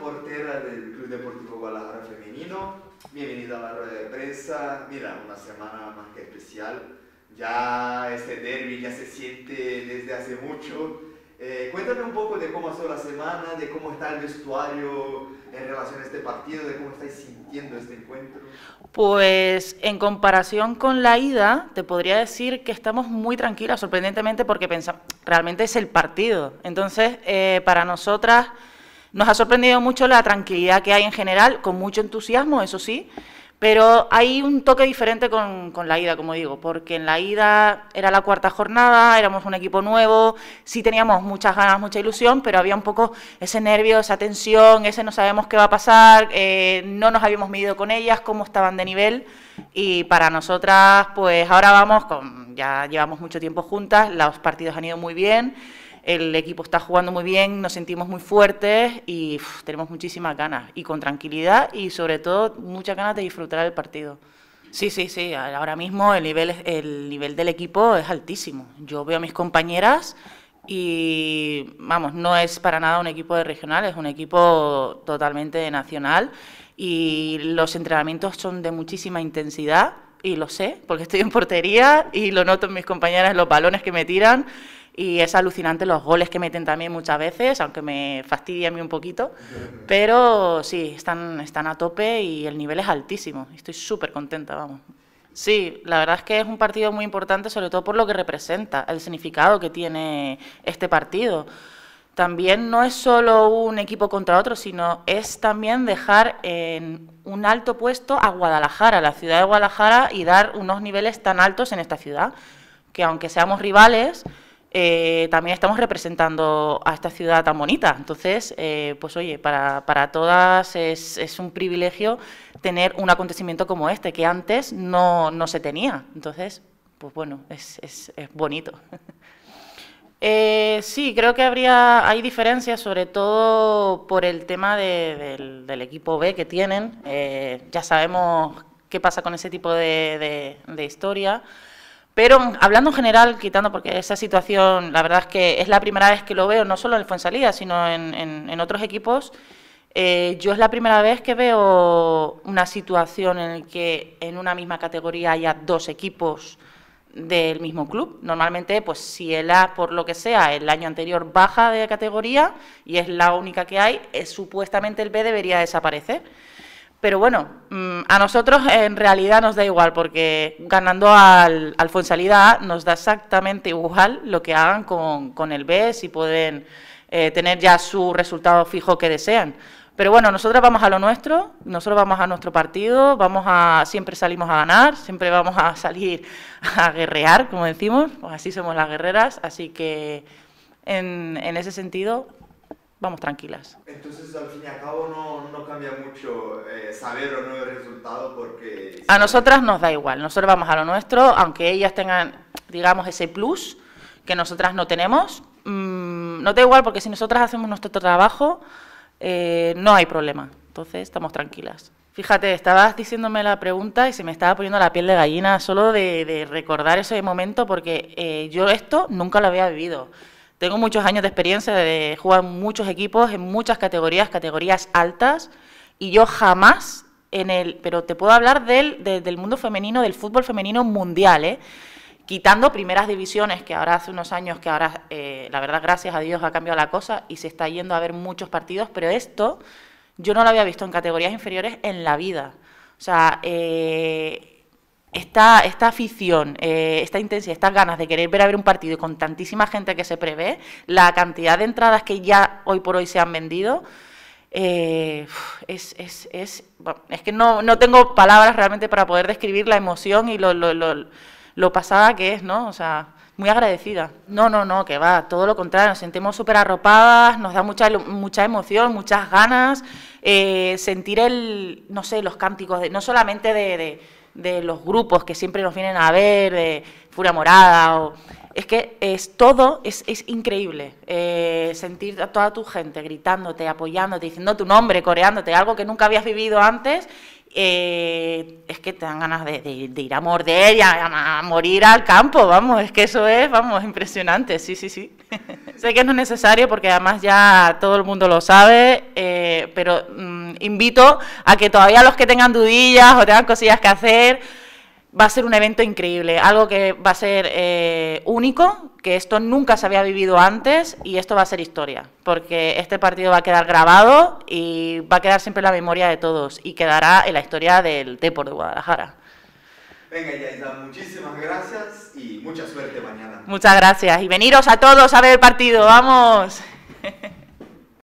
portera del Club Deportivo Guadalajara Femenino. Bienvenida a la rueda de prensa. Mira, una semana más que especial. Ya este derby ya se siente desde hace mucho. Eh, cuéntame un poco de cómo ha sido la semana, de cómo está el vestuario en relación a este partido, de cómo estáis sintiendo este encuentro. Pues en comparación con la ida, te podría decir que estamos muy tranquilas, sorprendentemente, porque pensamos, realmente es el partido. Entonces, eh, para nosotras... Nos ha sorprendido mucho la tranquilidad que hay en general, con mucho entusiasmo, eso sí, pero hay un toque diferente con, la ida, como digo, porque en la ida era la cuarta jornada, éramos un equipo nuevo, sí teníamos muchas ganas, mucha ilusión, pero había un poco ese nervio, esa tensión, ese no sabemos qué va a pasar, eh, no nos habíamos medido con ellas, cómo estaban de nivel. Y para nosotras, pues ahora vamos, con, ya llevamos mucho tiempo juntas, los partidos han ido muy bien el equipo está jugando muy bien, nos sentimos muy fuertes y tenemos muchísimas ganas y con tranquilidad y sobre todo muchas ganas de disfrutar del partido. Sí, sí, sí. Ahora mismo el nivel, el nivel del equipo es altísimo. Yo veo a mis compañeras y, vamos, no es para nada un equipo de regional, es un equipo totalmente nacional y los entrenamientos son de muchísima intensidad y lo sé porque estoy en portería y lo noto en mis compañeras los balones que me tiran y es alucinante los goles que meten también muchas veces, aunque me fastidia a mí un poquito, pero sí, están, están a tope y el nivel es altísimo, estoy súper contenta, vamos. Sí, la verdad es que es un partido muy importante, sobre todo por lo que representa, el significado que tiene este partido. También no es solo un equipo contra otro, sino es también dejar en un alto puesto a Guadalajara, la ciudad de Guadalajara, y dar unos niveles tan altos en esta ciudad, que aunque seamos rivales, eh, también estamos representando a esta ciudad tan bonita. Entonces, eh, pues oye, para, para todas es, es, un privilegio tener un acontecimiento como este, que antes no, no se tenía. Entonces, pues bueno, es, es, bonito. Eh, sí, creo que habría, hay diferencias, sobre todo por el tema del, equipo B que tienen. ya sabemos qué pasa con ese tipo de, de historia. Pero mm, hablando en general, quitando, porque esa situación, la verdad es que es la primera vez que lo veo, no solo en el Fuensalida, sino en, otros equipos, eh, yo es la primera vez que veo una situación en la que en una misma categoría haya dos equipos del mismo club. Normalmente, pues si el A, por lo que sea, el año anterior baja de categoría y es la única que hay, eh, supuestamente el B debería desaparecer. Pero bueno, mm, a nosotros en realidad nos da igual, porque ganando al, Alfonsalidad nos da exactamente igual lo que hagan con, el B, si pueden eh, tener ya su resultado fijo que desean. Pero bueno, nosotros vamos a lo nuestro, nosotros vamos a nuestro partido, vamos a siempre salimos a ganar, siempre vamos a salir a guerrear, como decimos, pues así somos las guerreras, así que en ese sentido vamos tranquilas. Entonces, al fin y al cabo, no, cambia mucho eh, saber o no el resultado porque... A nosotras nos da igual, nosotros vamos a lo nuestro, aunque ellas tengan, digamos, ese plus que nosotras no tenemos, mmm, no da igual porque si nosotras hacemos nuestro trabajo, eh, no hay problema, entonces estamos tranquilas. Fíjate, estabas diciéndome la pregunta y se me estaba poniendo la piel de gallina solo de, recordar ese momento porque eh, yo esto nunca lo había vivido. Tengo muchos años de experiencia de jugar muchos equipos, en muchas categorías, categorías altas, y yo jamás en el, pero te puedo hablar del, mundo femenino, del fútbol femenino mundial, ¿eh? quitando primeras divisiones, que ahora hace unos años, que ahora, eh, la verdad, gracias a Dios ha cambiado la cosa y se está yendo a ver muchos partidos, pero esto yo no lo había visto en categorías inferiores en la vida. O sea, eh, esta, afición, eh, esta intensidad, estas ganas de querer ver a ver un partido con tantísima gente que se prevé, la cantidad de entradas que ya hoy por hoy se han vendido, eh, es, es, que no, no, tengo palabras realmente para poder describir la emoción y lo, pasada que es, ¿no? O sea, muy agradecida. No, no, no, que va, todo lo contrario, nos sentimos súper arropadas, nos da mucha, mucha emoción, muchas ganas, eh, sentir el, no sé, los cánticos, de, no solamente de de los grupos que siempre nos vienen a ver, de Furia Morada, o, es que es todo, es, es increíble. Eh, sentir a toda tu gente gritándote, apoyándote, diciendo tu nombre, coreándote, algo que nunca habías vivido antes eh, es que te dan ganas de, ir a morder y a, morir al campo, vamos, es que eso es, vamos, impresionante, sí, sí, sí. sé que no es necesario porque además ya todo el mundo lo sabe, eh, pero mm, invito a que todavía los que tengan dudillas o tengan cosillas que hacer, va a ser un evento increíble, algo que va a ser eh, único, que esto nunca se había vivido antes y esto va a ser historia, porque este partido va a quedar grabado y va a quedar siempre en la memoria de todos y quedará en la historia del Depor de Guadalajara. Venga, Yaisa, muchísimas gracias y mucha suerte mañana. Muchas gracias y veniros a todos a ver el partido, vamos.